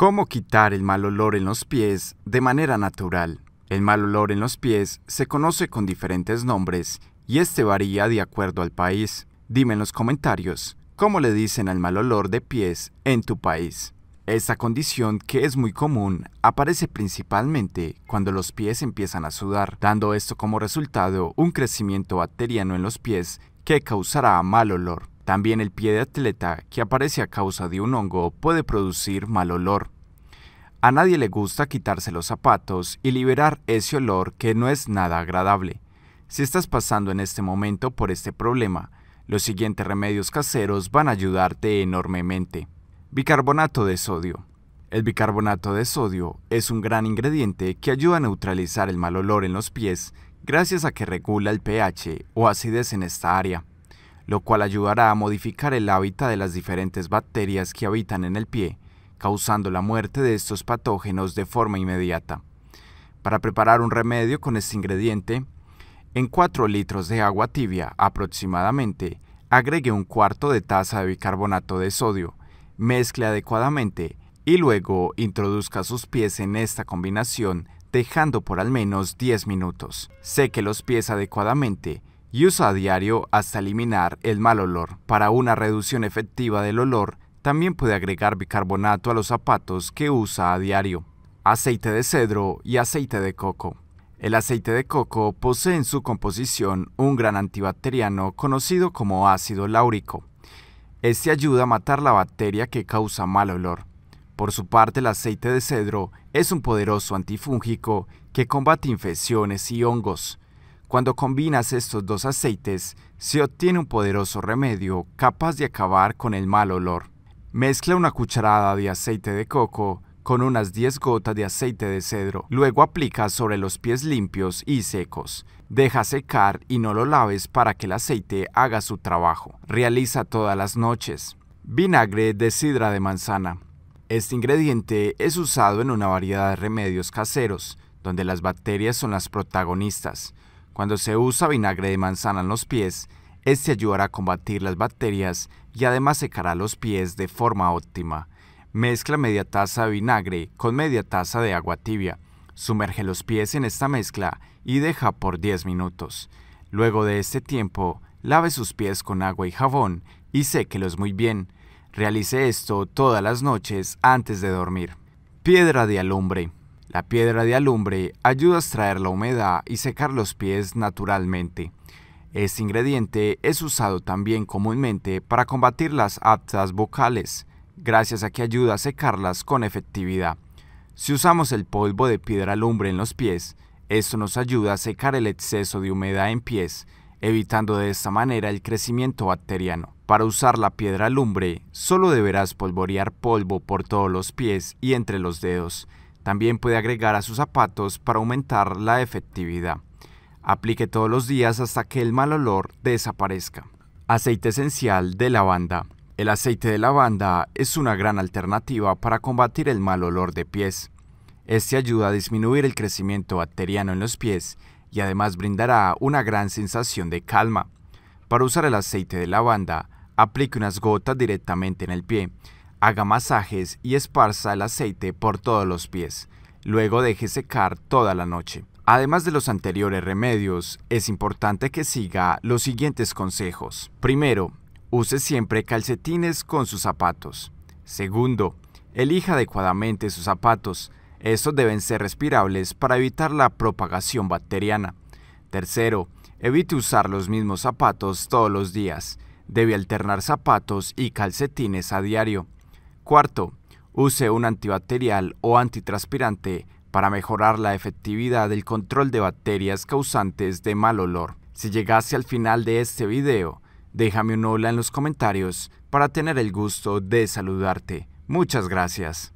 ¿Cómo quitar el mal olor en los pies de manera natural? El mal olor en los pies se conoce con diferentes nombres y este varía de acuerdo al país. Dime en los comentarios cómo le dicen al mal olor de pies en tu país. Esta condición, que es muy común, aparece principalmente cuando los pies empiezan a sudar, dando esto como resultado un crecimiento bacteriano en los pies que causará mal olor. También el pie de atleta que aparece a causa de un hongo puede producir mal olor. A nadie le gusta quitarse los zapatos y liberar ese olor que no es nada agradable. Si estás pasando en este momento por este problema, los siguientes remedios caseros van a ayudarte enormemente. Bicarbonato de sodio. El bicarbonato de sodio es un gran ingrediente que ayuda a neutralizar el mal olor en los pies gracias a que regula el pH o acidez en esta área lo cual ayudará a modificar el hábitat de las diferentes bacterias que habitan en el pie, causando la muerte de estos patógenos de forma inmediata. Para preparar un remedio con este ingrediente, en 4 litros de agua tibia aproximadamente, agregue un cuarto de taza de bicarbonato de sodio, mezcle adecuadamente y luego introduzca sus pies en esta combinación dejando por al menos 10 minutos. Seque los pies adecuadamente y usa a diario hasta eliminar el mal olor. Para una reducción efectiva del olor, también puede agregar bicarbonato a los zapatos que usa a diario, aceite de cedro y aceite de coco. El aceite de coco posee en su composición un gran antibacteriano conocido como ácido láurico. Este ayuda a matar la bacteria que causa mal olor. Por su parte, el aceite de cedro es un poderoso antifúngico que combate infecciones y hongos, cuando combinas estos dos aceites, se obtiene un poderoso remedio capaz de acabar con el mal olor. Mezcla una cucharada de aceite de coco con unas 10 gotas de aceite de cedro. Luego aplica sobre los pies limpios y secos. Deja secar y no lo laves para que el aceite haga su trabajo. Realiza todas las noches. Vinagre de sidra de manzana. Este ingrediente es usado en una variedad de remedios caseros, donde las bacterias son las protagonistas. Cuando se usa vinagre de manzana en los pies, este ayudará a combatir las bacterias y además secará los pies de forma óptima. Mezcla media taza de vinagre con media taza de agua tibia. Sumerge los pies en esta mezcla y deja por 10 minutos. Luego de este tiempo, lave sus pies con agua y jabón y séquelos muy bien. Realice esto todas las noches antes de dormir. Piedra de alumbre. La piedra de alumbre ayuda a extraer la humedad y secar los pies naturalmente. Este ingrediente es usado también comúnmente para combatir las aptas vocales, gracias a que ayuda a secarlas con efectividad. Si usamos el polvo de piedra alumbre en los pies, esto nos ayuda a secar el exceso de humedad en pies, evitando de esta manera el crecimiento bacteriano. Para usar la piedra alumbre, solo deberás polvorear polvo por todos los pies y entre los dedos. También puede agregar a sus zapatos para aumentar la efectividad. Aplique todos los días hasta que el mal olor desaparezca. Aceite esencial de lavanda. El aceite de lavanda es una gran alternativa para combatir el mal olor de pies. Este ayuda a disminuir el crecimiento bacteriano en los pies y además brindará una gran sensación de calma. Para usar el aceite de lavanda, aplique unas gotas directamente en el pie Haga masajes y esparza el aceite por todos los pies. Luego deje secar toda la noche. Además de los anteriores remedios, es importante que siga los siguientes consejos. Primero, use siempre calcetines con sus zapatos. Segundo, elija adecuadamente sus zapatos. Estos deben ser respirables para evitar la propagación bacteriana. Tercero, evite usar los mismos zapatos todos los días. Debe alternar zapatos y calcetines a diario. Cuarto, use un antibacterial o antitranspirante para mejorar la efectividad del control de bacterias causantes de mal olor. Si llegaste al final de este video, déjame un hola en los comentarios para tener el gusto de saludarte. Muchas gracias.